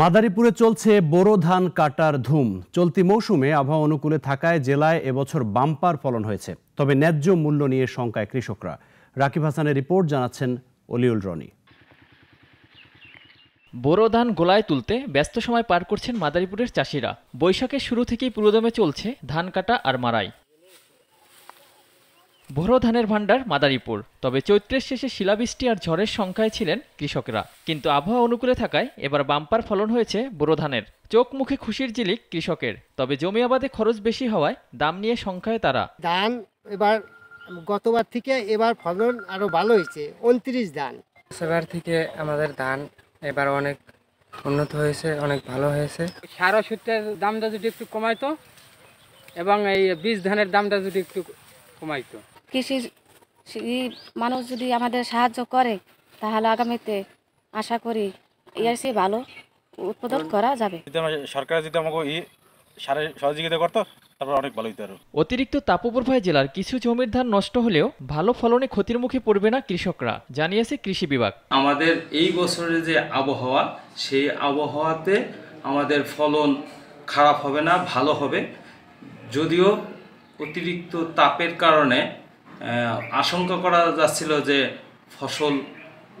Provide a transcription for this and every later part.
মাদারীপুরে চলছে বোরো ধান কাটার ধুম চলতি মৌসুমে আবহাওয়া অনুকূলে থাকায় জেলায় এবছর বাম্পার ফলন হয়েছে তবে ন্যায্য মূল্য নিয়ে শঙ্কায় কৃষকরা রাকিব হাসানের রিপোর্ট জানাচ্ছেন অলিউল রনি বোরো ধান গোলায় তুলতে ব্যস্ত সময় পার করছেন মাদারীপুরের চাষিরা বৈশাখের শুরু থেকেই পুরোদমে চলছে ধান কাটা আর মারাই বোরো ধানের ভাণ্ডার মাদারীপুর তবে চৈত্রের শেষে শিলাবৃষ্টি আর ঝড়ের সংখ্যায় ছিলেন কৃষকরা কিন্তু আবহাওয়া অনুকূলে থাকায় এবার বাম্পার ফলন হয়েছে বোরো ধানের চোখ মুখে খুশির জিলিক কৃষকের তবে জমি আবাদে খরচ বেশি হওয়ায় দাম নিয়ে সংখ্যায় তারা ধান এবার গতবার থেকে এবার ফলন আরো ভালো হয়েছে উনত্রিশ ধান সেবার থেকে আমাদের ধান এবার অনেক উন্নত হয়েছে অনেক ভালো হয়েছে সার ওষুধের দামটা যদি একটু কমাইতো এবং এই বীজ ধানের দামটা যদি একটু কমাইতো কৃষি মানুষ যদি আমাদের সাহায্য করে তাহলে আগামীতে আশা করি ইয়ার সে ভালো উৎপাদন করা যাবে সরকার যদি আমাকে সহযোগিতা করতো তারপর অনেক ভালো অতিরিক্ত তাপপ্রভায় জেলার কিছু জমির ধান নষ্ট হলেও ভালো ফলনে ক্ষতির মুখে পড়বে না কৃষকরা জানিয়েছে কৃষি বিভাগ আমাদের এই বছরের যে আবহাওয়া সেই আবহাওয়াতে আমাদের ফলন খারাপ হবে না ভালো হবে যদিও অতিরিক্ত তাপের কারণে আশঙ্কা করা যাচ্ছিল যে ফসল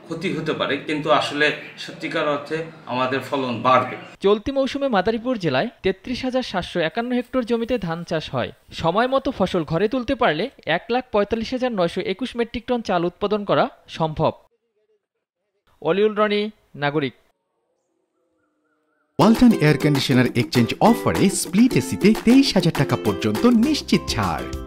ক্ষতি হতে পারে কিন্তু আসলে সত্যিকার অর্থে আমাদের ফলন বাড়বে চলতি মৌসুমে মাদারীপুর জেলায় তেত্রিশ হাজার সাতশো একান্ন হেক্টর জমিতে ধান চাষ হয় সময় মতো ফসল ঘরে তুলতে পারলে এক লাখ পঁয়তাল্লিশ হাজার নয়শো একুশ মেট্রিক টন চাল উৎপাদন করা সম্ভব অলিউল রনি নাগরিক ওয়ালটন এয়ার কন্ডিশনার এক্সচেঞ্জ অফারে স্প্লিট এসিতে তেইশ হাজার টাকা পর্যন্ত নিশ্চিত ছাড়